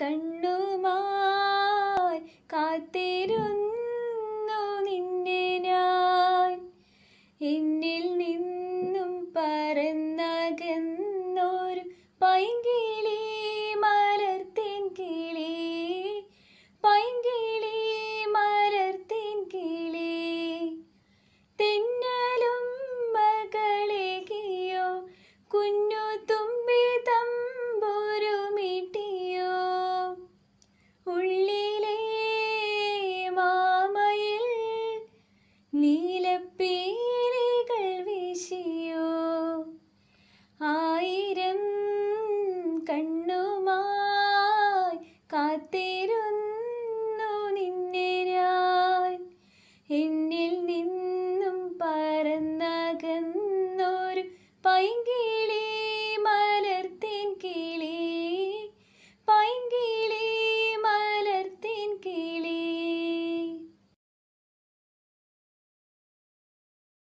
കണ്ണുമായി കാത്തിരുന്നു നിന്നെ ഞാൻ എന്നിൽ നിന്നും പറന്നകന്നൊരു പൈങ്കിളി മലർത്തിൻ കിളി പൈങ്കിളി മലർത്തിൻ കിളി തിന്നലും മകളെകിയോ കുഞ്ഞു പേരുകൾ വീശിയോ ആയിരം കണ്ണുമായി കാത്തിരുന്നു നിന്നെ എന്നിൽ നിന്നും പറന്നകന്നൊരു പൈങ്കിളി